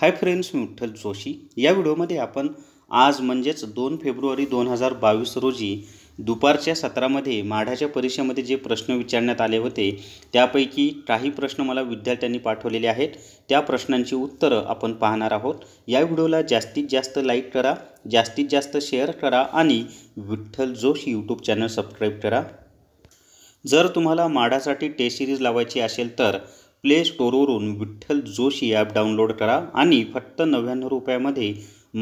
हाय friends मी विठ्ठल जोशी या व्हिडिओमध्ये आपण आज म्हणजेच दोन फेब्रुवारी दोन हजार बावीस रोजी दुपारच्या सत्रामध्ये माढाच्या परीक्षेमध्ये जे प्रश्न विचारण्यात आले होते त्यापैकी काही प्रश्न मला विद्यार्थ्यांनी पाठवलेले आहेत त्या प्रश्नांची उत्तरं आपण पाहणार आहोत या व्हिडिओला जास्तीत जास्त लाईक करा जास्तीत जास्त शेअर करा आणि Vitthal Joshi YouTube channel subscribe करा जर तुम्हाला माढासाठी टेस्ट सिरीज लावायची असेल तर प्ले स्टोअरवरून विठ्ठल जोशी ॲप डाउनलोड करा आणि फक्त नव्याण्णव रुपयामध्ये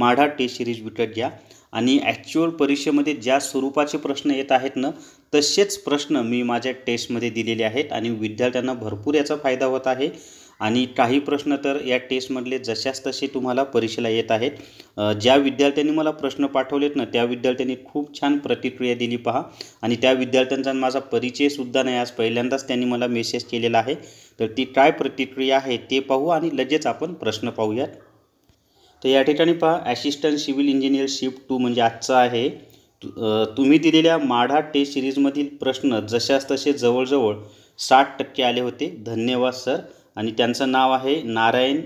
माढा टेस्ट सिरीज विकत घ्या आणि ॲक्च्युअल परीक्षेमध्ये ज्या स्वरूपाचे प्रश्न येत आहेत ना तसेच प्रश्न मी माझ्या टेस्टमध्ये दिलेले आहेत आणि विद्यार्थ्यांना भरपूर याचा फायदा होत आहे आणि काही प्रश्न तर या टेस्टमधले जशाच तसे तुम्हाला परीक्षेला येत आहेत ज्या विद्यार्थ्यांनी मला प्रश्न पाठवलेत ना त्या विद्यार्थ्यांनी खूप छान प्रतिक्रिया दिली पहा आणि त्या विद्यार्थ्यांचा माझा परिचयसुद्धा नाही आज पहिल्यांदाच त्यांनी मला मेसेज केलेला आहे तर ती काय प्रतिक्रिया आहे ते पाहू आणि लगेच आपण प्रश्न पाहूयात तर या ठिकाणी पहा assistant civil engineer shift two म्हणजे आजचा आहे तुम्ही दिलेल्या माढा टेस्ट सिरीजमधील प्रश्न जशाच तसे जवळजवळ साठ टक्के आले होते धन्यवाद सर आणि त्यांचं नाव आहे नारायण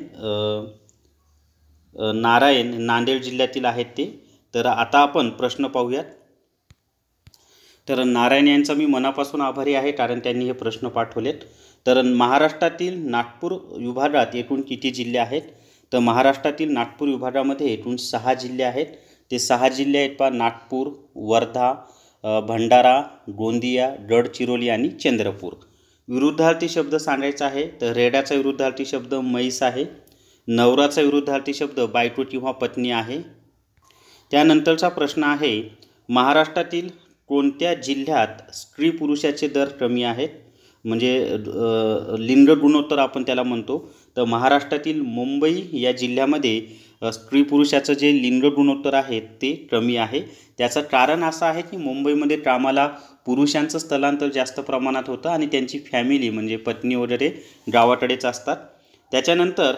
नारायण नांदेड जिल्ह्यातील आहेत ते तर आता आपण प्रश्न पाहूयात तर नारायण यांचा मी मनापासून आभारी आहे कारण त्यांनी हे प्रश्न पाठवलेत तर महाराष्ट्रातील नागपूर विभागात एकूण किती जिल्हे आहेत तर महाराष्ट्रातील नागपूर विभागामध्ये एकूण सहा जिल्हे आहेत ते सहा जिल्हे आहेत पहा नागपूर वर्धा भंडारा गोंदिया गडचिरोली आणि चंद्रपूर विरुद्धार्थी शब्द सांगायचा आहे तर रेड्याचा विरुद्धार्थी शब्द मैस आहे नवराचा विरुद्धार्थी शब्द बायको किंवा पत्नी आहे त्यानंतरचा प्रश्न आहे महाराष्ट्रातील कोणत्या जिल्ह्यात स्त्री पुरुषाचे दर कमी आहेत म्हणजे लिंग गुणोत्तर आपण त्याला म्हणतो तर महाराष्ट्रातील मुंबई या जिल्ह्यामध्ये स्त्री पुरुषाचं जे लिंग गुणोत्तर आहे ते कमी आहे त्याचं कारण असं आहे की मुंबईमध्ये कामाला पुरुषांचं स्थलांतर जास्त प्रमाणात होतं आणि त्यांची फॅमिली म्हणजे पत्नी वगैरे गावाकडेच असतात त्याच्यानंतर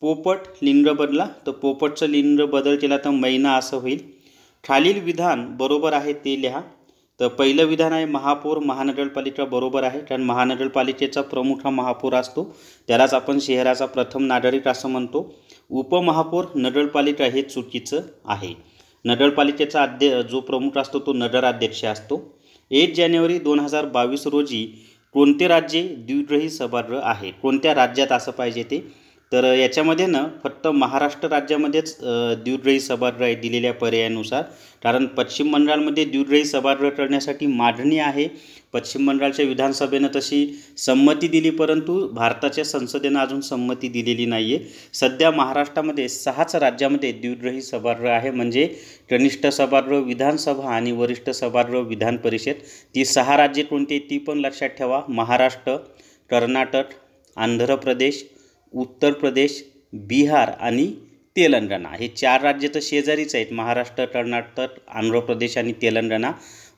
पोपट लिंग बदला तर पोपटचं लिंग बदल केला तर मैना असं होईल खालील विधान बरोबर आहे ते लिहा तर पहिलं विधान आहे महापौर महानगरपालिका बरोबर आहे कारण महानगरपालिकेचा प्रमुख हा महापौर असतो त्यालाच आपण शहराचा प्रथम नागरिक असं म्हणतो उपमहापौर नगरपालिका हे चुकीचं आहे नगरपालिकेचा अध्य जो प्रमुख असतो तो नगराध्यक्ष असतो एक जानेवारी दोन हजार बावीस रोजी कोणते राज्ये द्विग्रही सभागृह आहे कोणत्या राज्यात असं पाहिजे ते तर याच्यामध्ये ना फक्त महाराष्ट्र राज्यामध्येच द्युडरही सभागृह दिलेल्या पर्यायानुसार कारण पश्चिम बंगालमध्ये द्युडरही सभागृह करण्यासाठी मागणी आहे पश्चिम बंगालच्या विधानसभेनं तशी संमती दिली परंतु भारताच्या संसदेनं अजून संमती दिलेली नाही आहे सध्या महाराष्ट्रामध्ये सहाच राज्यामध्ये द्युडरही सभागृह आहे म्हणजे कनिष्ठ सभागृह विधानसभा आणि वरिष्ठ सभागृह विधान परिषद ती सहा राज्ये कोणती ती पण लक्षात ठेवा महाराष्ट्र कर्नाटक आंध्र प्रदेश उत्तर प्रदेश बिहार आणि तेलंगणा हे चार राज्य तर शेजारीच आहेत महाराष्ट्र कर्नाटक आंध्र प्रदेश आणि तेलंगणा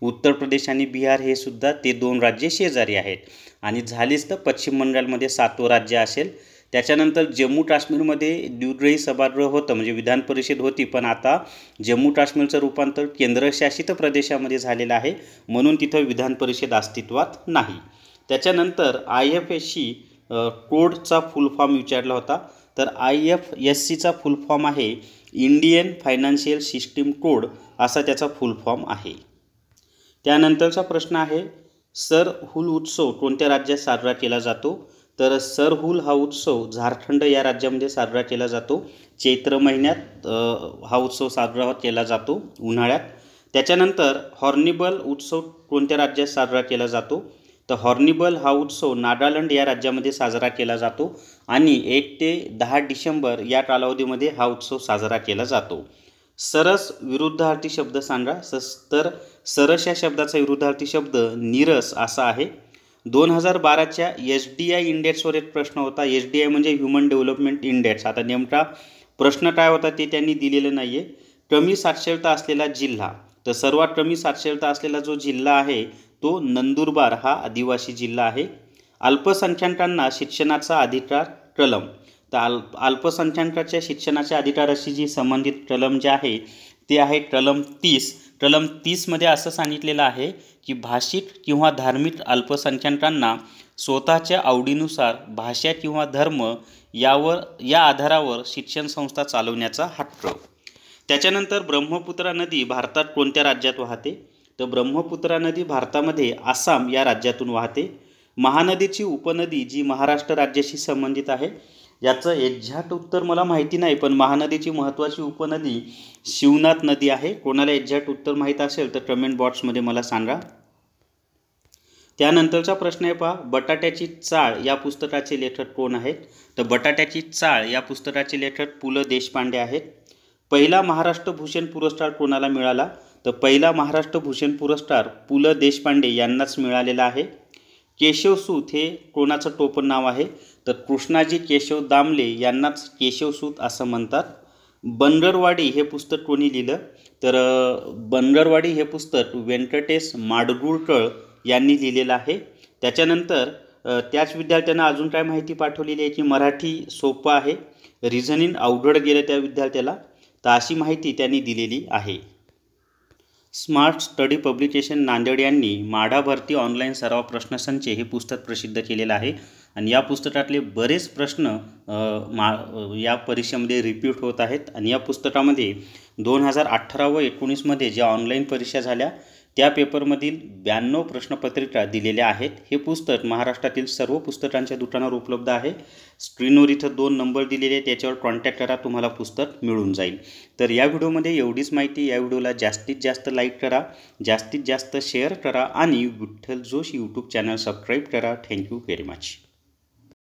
उत्तर प्रदेश आणि बिहार हे सुद्धा ते दोन राज्य शेजारी आहेत आणि झालीच तर पश्चिम बंगालमध्ये सातवं राज्य असेल त्याच्यानंतर जम्मू काश्मीरमध्ये द्विग्रही सभागृह होतं म्हणजे विधान परिषद होती पण आता जम्मू काश्मीरचं रूपांतर केंद्रशासित प्रदेशामध्ये झालेलं आहे म्हणून तिथं विधान परिषद अस्तित्वात नाही त्याच्यानंतर आय एफ सी कोडचा फुल फॉर्म विचारला होता तर आय एफ एस सीचा फुल फॉर्म आहे इंडियन फायनान्शियल सिस्टीम कोड असा त्याचा फुल फॉर्म आहे त्यानंतरचा प्रश्न आहे सरहुल उत्सव कोणत्या राज्यात साजरा केला जातो तर सरहुल हा उत्सव झारखंड या राज्यामध्ये साजरा केला जातो चैत्र महिन्यात हा उत्सव साजरा केला जातो उन्हाळ्यात त्याच्यानंतर हॉर्निबल उत्सव कोणत्या राज्यात साजरा केला जातो तर हॉर्निबल हा उत्सव नागालँड या राज्यामध्ये साजरा केला जातो आणि एक ते दहा डिसेंबर या कालावधीमध्ये हा उत्सव साजरा केला जातो सरस विरुद्धार्थी शब्द सांगा सस तर सरस या शब्दाचा विरुद्धार्थी शब्द नीरस असा आहे दोन हजार बाराच्या एच डी आय इंडेक्सवर एक प्रश्न होता एच डी आय म्हणजे ह्युमन डेव्हलपमेंट इंडेक्स आता नेमका प्रश्न काय होता ते त्यांनी दिलेलं नाही आहे कमी साक्षरता असलेला जिल्हा तर सर्वात कमी साक्षरता असलेला जो जिल्हा आहे तो नंदुरबार हा आदिवासी जिल्हा आहे अल्पसंख्याकांना शिक्षणाचा अधिकार कलम तर अल अल्पसंख्याकाच्या शिक्षणाच्या अधिकाराशी जी संबंधित कलम जे आहे ते आहे कलम तीस कलम तीसमध्ये असं सांगितलेलं आहे की भाषिक किंवा धार्मिक अल्पसंख्याकांना स्वतःच्या आवडीनुसार भाषा किंवा धर्म यावर या आधारावर शिक्षण संस्था चालवण्याचा हक्क त्याच्यानंतर ब्रह्मपुत्रा नदी भारतात कोणत्या राज्यात वाहते तर ब्रह्मपुत्रा नदी भारतामध्ये आसाम या राज्यातून वाहते महानदीची उपनदी जी महाराष्ट्र राज्याशी संबंधित आहे याचं एक्झॅक्ट उत्तर मला माहिती नाही पण महानदीची महत्त्वाची उपनदी शिवनाथ नदी आहे कोणाला एक्झॅक्ट उत्तर माहीत असेल तर कमेंट बॉक्समध्ये मला सांगा त्यानंतरचा प्रश्न आहे पहा बटाट्याची चाळ या पुस्तकाचे लेखक कोण आहेत तर बटाट्याची चाळ या पुस्तकाचे लेखक पु ल देशपांडे आहेत पहिला महाराष्ट्र भूषण पुरस्कार कोणाला मिळाला तर पहिला महाराष्ट्र भूषण पुरस्कार पु ल देशपांडे यांनाच मिळालेला आहे केशवसूत हे कोणाचं टोपण नाव आहे तर कृष्णाजी केशव दामले यांनाच केशवसूत असं म्हणतात बनगरवाडी हे पुस्तक कोणी लिहिलं तर बनगरवाडी हे पुस्तक व्यंकटेश माडगुळकळ यांनी लिहिलेलं आहे त्याच्यानंतर त्याच विद्यार्थ्यांना अजून काय माहिती पाठवलेली आहे की मराठी सोपं आहे रिझनिंग अवघड गेलं त्या विद्यार्थ्याला तर अशी माहिती त्यांनी दिलेली आहे स्मार्ट स्टडी पब्लिकेशन नांदेड यांनी माढा भरती ऑनलाईन सराव प्रश्नसंचे हे पुस्तक प्रसिद्ध केलेलं आहे आणि या पुस्तकातले बरेच प्रश्न मा या परीक्षेमध्ये रिपीट होत आहेत आणि या पुस्तकामध्ये दोन हजार अठरा व एकोणीसमध्ये ज्या ऑनलाईन परीक्षा झाल्या त्या पेपरमधील ब्याण्णव प्रश्नपत्रिका दिलेल्या आहेत हे पुस्तक महाराष्ट्रातील सर्व पुस्तकांच्या दुकानावर उपलब्ध आहे स्क्रीनवर इथं दोन नंबर दिलेले आहेत त्याच्यावर कॉन्टॅक्ट करा तुम्हाला पुस्तक मिळून जाईल तर या व्हिडिओमध्ये एवढीच माहिती या व्हिडिओला जास्तीत जास्त लाईक करा जास्तीत जास्त शेअर करा आणि Vitthal Joshi YouTube channel subscribe करा थँक्यू व्हेरी मच